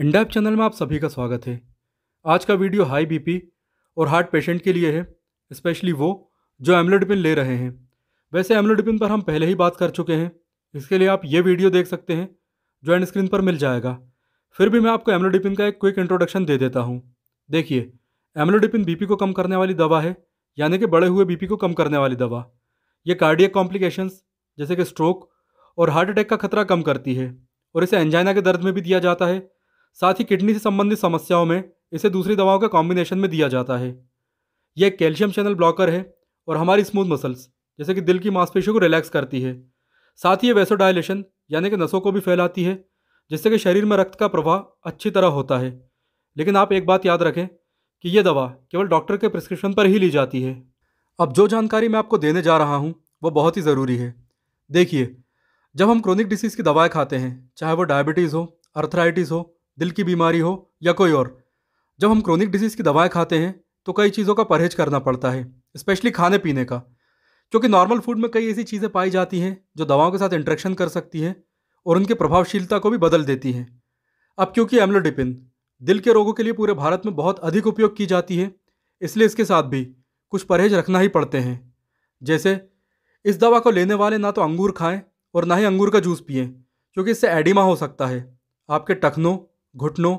इंडेप channel में आप सभी का स्वागत है आज का वीडियो हाई बीपी और हार्ट पेशेंट के लिए है स्पेशली वो जो एमलोडिपिन ले रहे हैं वैसे एमलोडिपिन पर हम पहले ही बात कर चुके हैं इसके लिए आप ये वीडियो देख सकते हैं जो एंड स्क्रीन पर मिल जाएगा फिर भी मैं आपको एमलोडिपिन का एक क्विक इंट्रोडक्शन दे देता हूँ देखिए एमलोडिपिन बी को कम करने वाली दवा है यानी कि बढ़े हुए बी को कम करने वाली दवा ये कार्डियक कॉम्प्लिकेशंस जैसे कि स्ट्रोक और हार्ट अटैक का खतरा कम करती है और इसे एंजाइना के दर्द में भी दिया जाता है साथ ही किडनी से संबंधित समस्याओं में इसे दूसरी दवाओं के कॉम्बिनेशन में दिया जाता है यह एक कैल्शियम चैनल ब्लॉकर है और हमारी स्मूथ मसल्स जैसे कि दिल की मांसपेशियों को रिलैक्स करती है साथ ही ये वैसोडाइलेशन यानी कि नसों को भी फैलाती है जिससे कि शरीर में रक्त का प्रवाह अच्छी तरह होता है लेकिन आप एक बात याद रखें कि यह दवा केवल डॉक्टर के प्रिस्क्रिप्शन पर ही ली जाती है अब जो जानकारी मैं आपको देने जा रहा हूँ वो बहुत ही ज़रूरी है देखिए जब हम क्रोनिक डिसीज़ की दवाएँ खाते हैं चाहे वो डायबिटीज़ हो अर्थराइटिस हो दिल की बीमारी हो या कोई और जब हम क्रोनिक डिजीज़ की दवाएं खाते हैं तो कई चीज़ों का परहेज करना पड़ता है स्पेशली खाने पीने का क्योंकि नॉर्मल फूड में कई ऐसी चीज़ें पाई जाती हैं जो दवाओं के साथ इंट्रेक्शन कर सकती हैं और उनकी प्रभावशीलता को भी बदल देती हैं अब क्योंकि एम्लोडिपिन दिल के रोगों के लिए पूरे भारत में बहुत अधिक उपयोग की जाती है इसलिए इसके साथ भी कुछ परहेज रखना ही पड़ते हैं जैसे इस दवा को लेने वाले ना तो अंगूर खाएं और ना ही अंगूर का जूस पिएं क्योंकि इससे एडिमा हो सकता है आपके टखनों घुटनों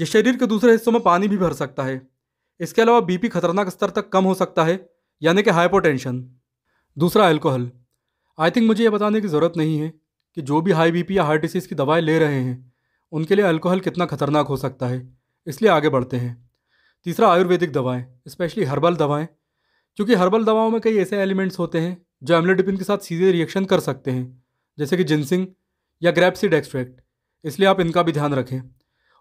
या शरीर के दूसरे हिस्सों में पानी भी भर सकता है इसके अलावा बीपी खतरनाक स्तर तक कम हो सकता है यानी कि हाइपोटेंशन दूसरा अल्कोहल आई थिंक मुझे यह बताने की ज़रूरत नहीं है कि जो भी हाई बीपी या हार्ट डिसीज़ की दवाएं ले रहे हैं उनके लिए अल्कोहल कितना खतरनाक हो सकता है इसलिए आगे बढ़ते हैं तीसरा आयुर्वेदिक दवाएं स्पेशली हर्बल दवाएं क्योंकि हर्बल दवाओं में कई ऐसे एलिमेंट्स होते हैं जो एमलेडिपिन के साथ सीधे रिएक्शन कर सकते हैं जैसे कि जिनसिंग या ग्रैपसिड एक्सट्रैक्ट इसलिए आप इनका भी ध्यान रखें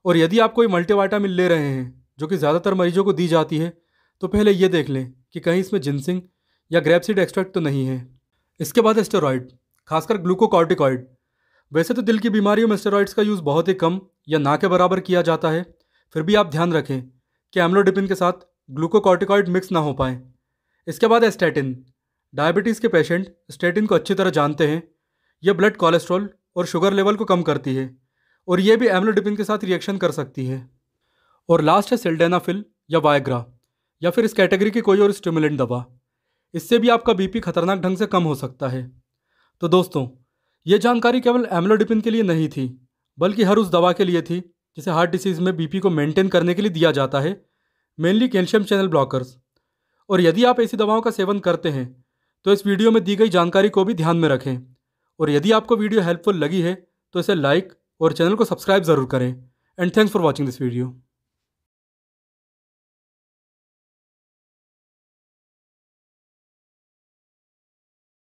और यदि आप कोई मल्टीवाइटामिन ले रहे हैं जो कि ज़्यादातर मरीजों को दी जाती है तो पहले ये देख लें कि कहीं इसमें जिनसिंग या ग्रेपसिड एक्सट्रैक्ट तो नहीं है इसके बाद एस्टेरॉयड खासकर ग्लूकोकॉर्टिकॉइड वैसे तो दिल की बीमारियों में स्टेरॉइड्स का यूज़ बहुत ही कम या ना के बराबर किया जाता है फिर भी आप ध्यान रखें कि एम्लोडिपिन के साथ ग्लूकोकॉर्टिकॉइड मिक्स ना हो पाए इसके बाद एस्टेटिन डायबिटीज़ के पेशेंट स्टेटिन को अच्छी तरह जानते हैं यह ब्लड कोलेस्ट्रॉल और शुगर लेवल को कम करती है और ये भी एमलोडिपिन के साथ रिएक्शन कर सकती है और लास्ट है सिल्डेनाफिल या वायग्रा या फिर इस कैटेगरी की कोई और स्टिमुलेंट दवा इससे भी आपका बीपी खतरनाक ढंग से कम हो सकता है तो दोस्तों ये जानकारी केवल एम्लोडिपिन के लिए नहीं थी बल्कि हर उस दवा के लिए थी जिसे हार्ट डिसीज़ में बीपी को मेंटेन करने के लिए दिया जाता है मेनली कैल्शियम चैनल ब्लॉकर्स और यदि आप ऐसी दवाओं का सेवन करते हैं तो इस वीडियो में दी गई जानकारी को भी ध्यान में रखें और यदि आपको वीडियो हेल्पफुल लगी है तो इसे लाइक और चैनल को सब्सक्राइब ज़रूर करें and thanks for watching this video